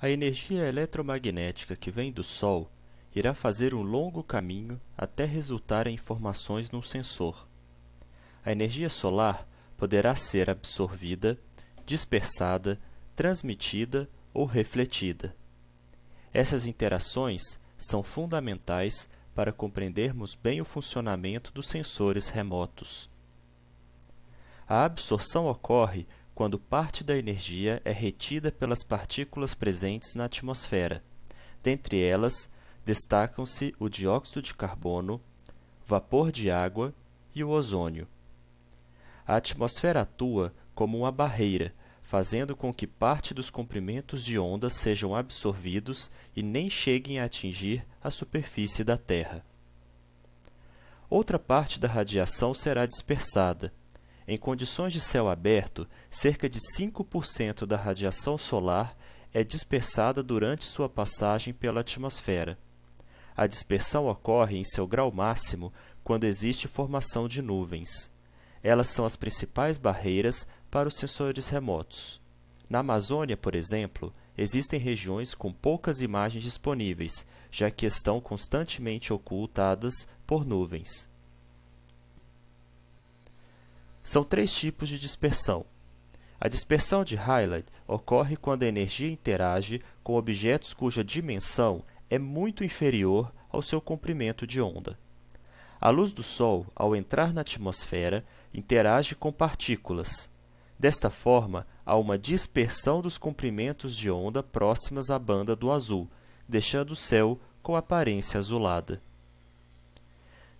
A energia eletromagnética que vem do Sol irá fazer um longo caminho até resultar em informações num sensor. A energia solar poderá ser absorvida, dispersada, transmitida ou refletida. Essas interações são fundamentais para compreendermos bem o funcionamento dos sensores remotos. A absorção ocorre quando parte da energia é retida pelas partículas presentes na atmosfera. Dentre elas, destacam-se o dióxido de carbono, vapor de água e o ozônio. A atmosfera atua como uma barreira, fazendo com que parte dos comprimentos de onda sejam absorvidos e nem cheguem a atingir a superfície da Terra. Outra parte da radiação será dispersada, em condições de céu aberto, cerca de 5% da radiação solar é dispersada durante sua passagem pela atmosfera. A dispersão ocorre em seu grau máximo quando existe formação de nuvens. Elas são as principais barreiras para os sensores remotos. Na Amazônia, por exemplo, existem regiões com poucas imagens disponíveis, já que estão constantemente ocultadas por nuvens. São três tipos de dispersão. A dispersão de Highlight ocorre quando a energia interage com objetos cuja dimensão é muito inferior ao seu comprimento de onda. A luz do Sol, ao entrar na atmosfera, interage com partículas. Desta forma, há uma dispersão dos comprimentos de onda próximas à banda do azul, deixando o céu com aparência azulada.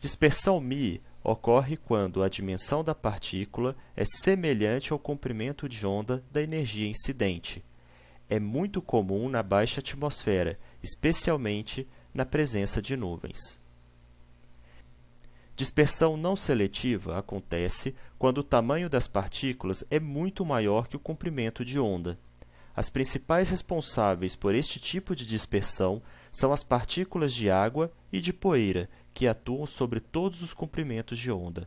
Dispersão Mi ocorre quando a dimensão da partícula é semelhante ao comprimento de onda da energia incidente. É muito comum na baixa atmosfera, especialmente na presença de nuvens. Dispersão não seletiva acontece quando o tamanho das partículas é muito maior que o comprimento de onda. As principais responsáveis por este tipo de dispersão são as partículas de água e de poeira, que atuam sobre todos os comprimentos de onda.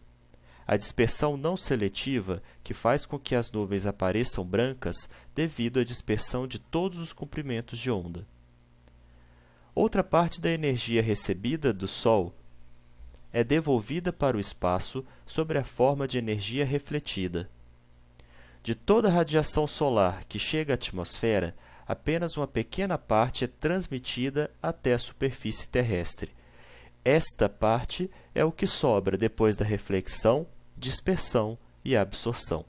A dispersão não seletiva, que faz com que as nuvens apareçam brancas devido à dispersão de todos os comprimentos de onda. Outra parte da energia recebida do Sol é devolvida para o espaço sobre a forma de energia refletida. De toda a radiação solar que chega à atmosfera, apenas uma pequena parte é transmitida até a superfície terrestre. Esta parte é o que sobra depois da reflexão, dispersão e absorção.